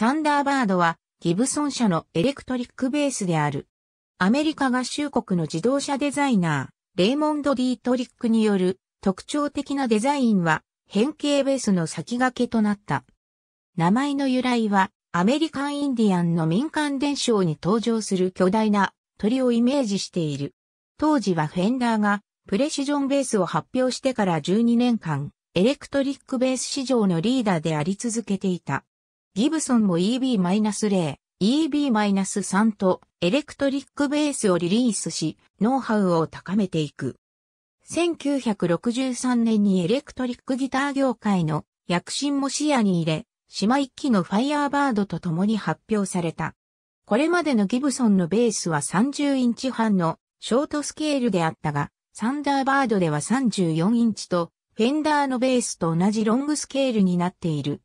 サンダーバードはギブソン社のエレクトリックベースである。アメリカ合衆国の自動車デザイナー、レイモンド・ディートリックによる特徴的なデザインは変形ベースの先駆けとなった。名前の由来はアメリカン・インディアンの民間伝承に登場する巨大な鳥をイメージしている。当時はフェンダーがプレシジョンベースを発表してから12年間、エレクトリックベース市場のリーダーであり続けていた。ギブソンも EB-0、EB-3 とエレクトリックベースをリリースし、ノウハウを高めていく。1963年にエレクトリックギター業界の躍進も視野に入れ、島一機のファイヤーバードと共に発表された。これまでのギブソンのベースは30インチ半のショートスケールであったが、サンダーバードでは34インチと、フェンダーのベースと同じロングスケールになっている。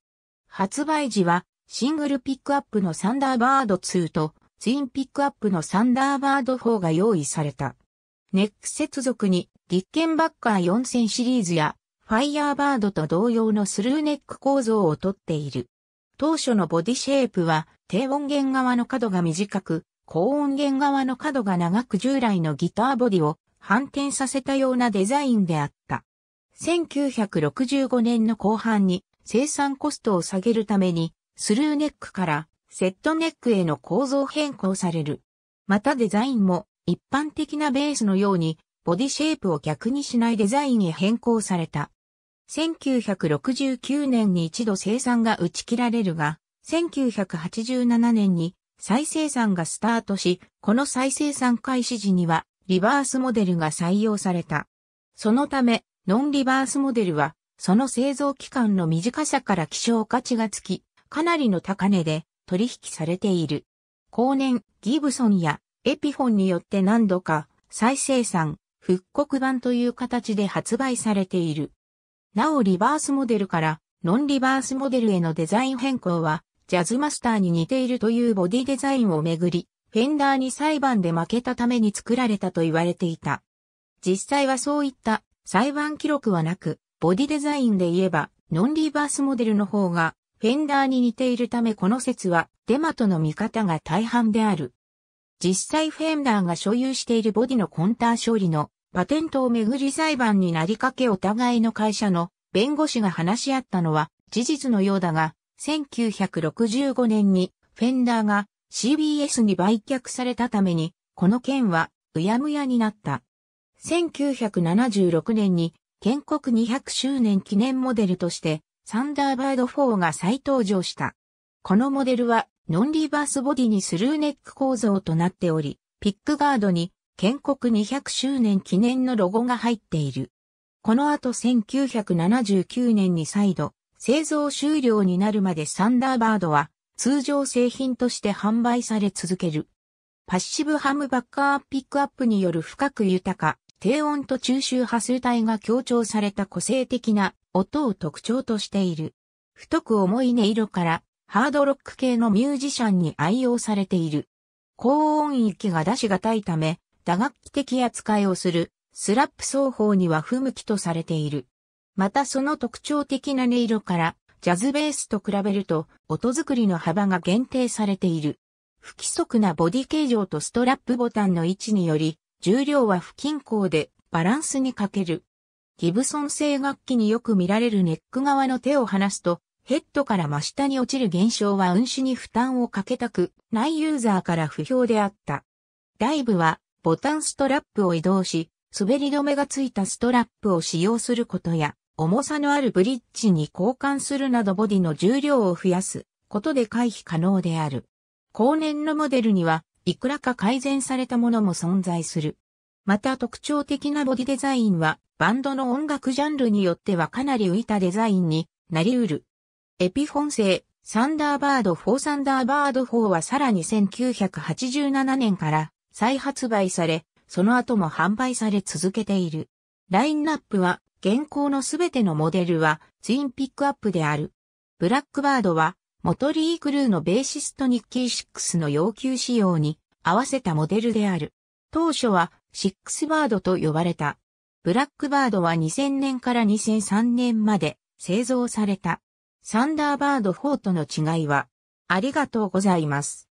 発売時は、シングルピックアップのサンダーバード2と、ツインピックアップのサンダーバード4が用意された。ネック接続に、ディッケンバッカー4000シリーズや、ファイヤーバードと同様のスルーネック構造をとっている。当初のボディシェイプは、低音源側の角が短く、高音源側の角が長く従来のギターボディを反転させたようなデザインであった。1965年の後半に生産コストを下げるために、スルーネックからセットネックへの構造変更される。またデザインも一般的なベースのようにボディシェイプを逆にしないデザインへ変更された。1969年に一度生産が打ち切られるが、1987年に再生産がスタートし、この再生産開始時にはリバースモデルが採用された。そのため、ノンリバースモデルはその製造期間の短さから希少価値がつき、かなりの高値で取引されている。後年、ギブソンやエピフォンによって何度か再生産、復刻版という形で発売されている。なおリバースモデルからノンリバースモデルへのデザイン変更は、ジャズマスターに似ているというボディデザインをめぐり、フェンダーに裁判で負けたために作られたと言われていた。実際はそういった裁判記録はなく、ボディデザインで言えば、ノンリーバースモデルの方が、フェンダーに似ているためこの説は、デマとの見方が大半である。実際フェンダーが所有しているボディのコンター処理のパテントをめぐり裁判になりかけお互いの会社の弁護士が話し合ったのは事実のようだが、1965年にフェンダーが CBS に売却されたために、この件はうやむやになった。1976年に建国200周年記念モデルとして、サンダーバード4が再登場した。このモデルは、ノンリバースボディにスルーネック構造となっており、ピックガードに建国200周年記念のロゴが入っている。この後1979年に再度、製造終了になるまでサンダーバードは通常製品として販売され続ける。パッシブハムバッカーピックアップによる深く豊か、低音と中周波数帯が強調された個性的な音を特徴としている。太く重い音色からハードロック系のミュージシャンに愛用されている。高音域が出しがたいため、打楽器的扱いをするスラップ奏法には不向きとされている。またその特徴的な音色からジャズベースと比べると音作りの幅が限定されている。不規則なボディ形状とストラップボタンの位置により重量は不均衡でバランスに欠ける。ギブソン製楽器によく見られるネック側の手を離すと、ヘッドから真下に落ちる現象は運指に負担をかけたくないユーザーから不評であった。ライブはボタンストラップを移動し、滑り止めがついたストラップを使用することや、重さのあるブリッジに交換するなどボディの重量を増やすことで回避可能である。後年のモデルにはいくらか改善されたものも存在する。また特徴的なボディデザインは、バンドの音楽ジャンルによってはかなり浮いたデザインになり得る。エピフォン製、サンダーバード4サンダーバード4はさらに1987年から再発売され、その後も販売され続けている。ラインナップは、現行のすべてのモデルはツインピックアップである。ブラックバードはモトリークルーのベーシストニッキー・シックスの要求仕様に合わせたモデルである。当初はシックスバードと呼ばれた。ブラックバードは2000年から2003年まで製造された。サンダーバード4との違いは、ありがとうございます。